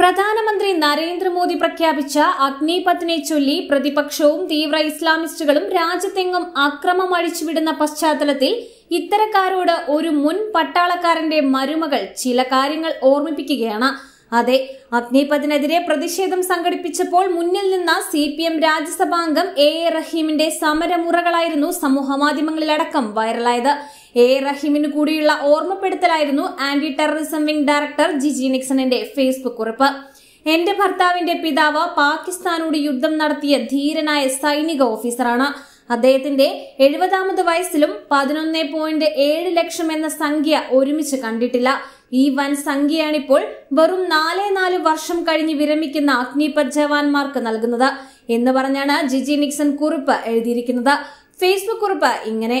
പ്രധാനമന്ത്രി നരേന്ദ്രമോദി പ്രഖ്യാപിച്ച അഗ്നിപത്തിനെ ചൊല്ലി പ്രതിപക്ഷവും തീവ്ര ഇസ്ലാമിസ്റ്റുകളും രാജ്യത്തെങ്ങും അക്രമം അഴിച്ചുവിടുന്ന പശ്ചാത്തലത്തിൽ ഇത്തരക്കാരോട് ഒരു മുൻ പട്ടാളക്കാരന്റെ മരുമകൾ ചില കാര്യങ്ങൾ ഓർമ്മിപ്പിക്കുകയാണ് അതെ അഗ്നിപഥിനെതിരെ പ്രതിഷേധം സംഘടിപ്പിച്ചപ്പോൾ മുന്നിൽ നിന്ന സി പി എം രാജ്യസഭാംഗം എ എ റഹീമിന്റെ സമരമുറകളായിരുന്നു സമൂഹമാധ്യമങ്ങളിലടക്കം വൈറലായത് എ എ റഹീമിന് കൂടിയുള്ള ഓർമ്മപ്പെടുത്തലായിരുന്നു anti terrorism wing director Jiji നിക്സണിന്റെ ഫേസ്ബുക്ക് കുറിപ്പ് എന്റെ ഭർത്താവിന്റെ പിതാവ് പാകിസ്ഥാനോട് യുദ്ധം നടത്തിയ ധീരനായ സൈനിക ഓഫീസറാണ് അദ്ദേഹത്തിന്റെ എഴുപതാമത് വയസ്സിലും പതിനൊന്ന് പോയിന്റ് ഏഴ് ലക്ഷം എന്ന സംഖ്യ ഒരുമിച്ച് കണ്ടിട്ടില്ല ഈ വൻ സംഖ്യയാണിപ്പോൾ വെറും നാലേ നാല് വർഷം കഴിഞ്ഞ് വിരമിക്കുന്ന അഗ്നിപത് ജവാന്മാർക്ക് നൽകുന്നത് എന്ന് പറഞ്ഞാണ് ജിജി നിക്സൺ കുറിപ്പ് എഴുതിയിരിക്കുന്നത് ഫേസ്ബുക്ക് കുറിപ്പ് ഇങ്ങനെ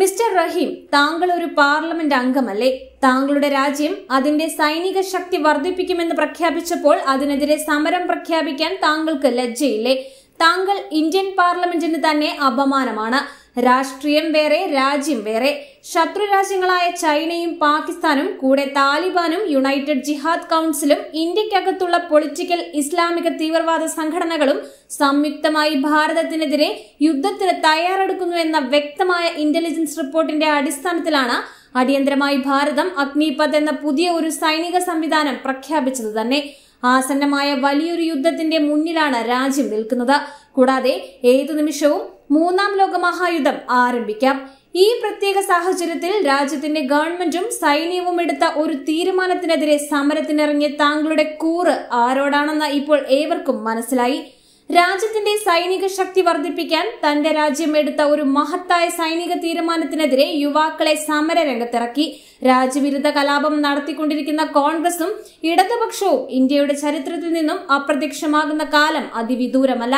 മിസ്റ്റർ റഹീം താങ്കൾ ഒരു പാർലമെന്റ് അംഗമല്ലേ താങ്കളുടെ രാജ്യം അതിന്റെ സൈനിക ശക്തി വർദ്ധിപ്പിക്കുമെന്ന് പ്രഖ്യാപിച്ചപ്പോൾ അതിനെതിരെ സമരം പ്രഖ്യാപിക്കാൻ താങ്കൾക്ക് ലജ്ജയില്ലേ താങ്കൾ ഇന്ത്യൻ പാർലമെന്റിന് തന്നെ അപമാനമാണ് രാഷ്ട്രീയം വേറെ രാജ്യം വേറെ ശത്രു രാജ്യങ്ങളായ ചൈനയും പാകിസ്ഥാനും കൂടെ താലിബാനും യുണൈറ്റഡ് ജിഹാദ് കൗൺസിലും ഇന്ത്യക്കകത്തുള്ള പൊളിറ്റിക്കൽ ഇസ്ലാമിക തീവ്രവാദ സംഘടനകളും സംയുക്തമായി ഭാരതത്തിനെതിരെ യുദ്ധത്തിന് തയ്യാറെടുക്കുന്നു എന്ന വ്യക്തമായ ഇന്റലിജൻസ് റിപ്പോർട്ടിന്റെ അടിസ്ഥാനത്തിലാണ് അടിയന്തരമായി ഭാരതം അഗ്നിപത് എന്ന പുതിയ ഒരു സൈനിക സംവിധാനം പ്രഖ്യാപിച്ചത് തന്നെ ആസന്നമായ വലിയൊരു യുദ്ധത്തിന്റെ മുന്നിലാണ് രാജ്യം നിൽക്കുന്നത് കൂടാതെ ഏതു നിമിഷവും മൂന്നാം ലോകമഹായുദ്ധം ആരംഭിക്കാം ഈ പ്രത്യേക സാഹചര്യത്തിൽ രാജ്യത്തിന്റെ ഗവൺമെന്റും സൈന്യവും എടുത്ത ഒരു തീരുമാനത്തിനെതിരെ സമരത്തിനിറങ്ങിയ താങ്കളുടെ കൂറ് ആരോടാണെന്ന് ഇപ്പോൾ ഏവർക്കും മനസ്സിലായി രാജ്യത്തിന്റെ സൈനിക ശക്തി വർദ്ധിപ്പിക്കാൻ തന്റെ രാജ്യം എടുത്ത ഒരു മഹത്തായ സൈനിക തീരുമാനത്തിനെതിരെ യുവാക്കളെ സമരരംഗത്തിറക്കി രാജ്യവിരുദ്ധ കലാപം നടത്തിക്കൊണ്ടിരിക്കുന്ന കോൺഗ്രസും ഇടതുപക്ഷവും ഇന്ത്യയുടെ ചരിത്രത്തിൽ നിന്നും അപ്രത്യക്ഷമാകുന്ന കാലം അതിവിദൂരമല്ല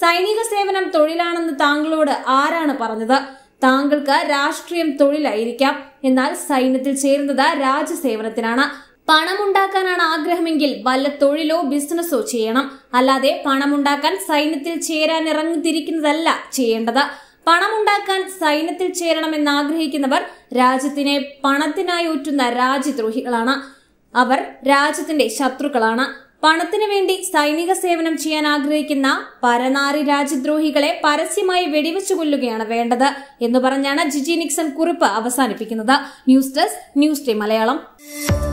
സൈനിക സേവനം തൊഴിലാണെന്ന് താങ്കളോട് ആരാണ് പറഞ്ഞത് താങ്കൾക്ക് രാഷ്ട്രീയം തൊഴിലായിരിക്കാം എന്നാൽ സൈന്യത്തിൽ ചേരുന്നത് രാജ്യസേവനത്തിനാണ് പണമുണ്ടാക്കാനാണ് ആഗ്രഹമെങ്കിൽ വല്ല തൊഴിലോ ബിസിനസ്സോ ചെയ്യണം അല്ലാതെ പണമുണ്ടാക്കാൻ സൈന്യത്തിൽ ചേരാൻ ഇറങ്ങിത്തിരിക്കുന്നതല്ല ചെയ്യേണ്ടത് പണമുണ്ടാക്കാൻ സൈന്യത്തിൽ ചേരണമെന്ന് ആഗ്രഹിക്കുന്നവർ രാജ്യത്തിനെ പണത്തിനായി ഊറ്റുന്ന രാജ്യദ്രോഹികളാണ് അവർ രാജ്യത്തിന്റെ ശത്രുക്കളാണ് പണത്തിനു വേണ്ടി സൈനിക സേവനം ചെയ്യാൻ ആഗ്രഹിക്കുന്ന പരനാരി രാജ്യദ്രോഹികളെ പരസ്യമായി വെടിവെച്ചു കൊല്ലുകയാണ് വേണ്ടത് എന്ന് പറഞ്ഞാണ് ജിജി നിക്സൺ കുറിപ്പ് അവസാനിപ്പിക്കുന്നത് news desk news day Malayalam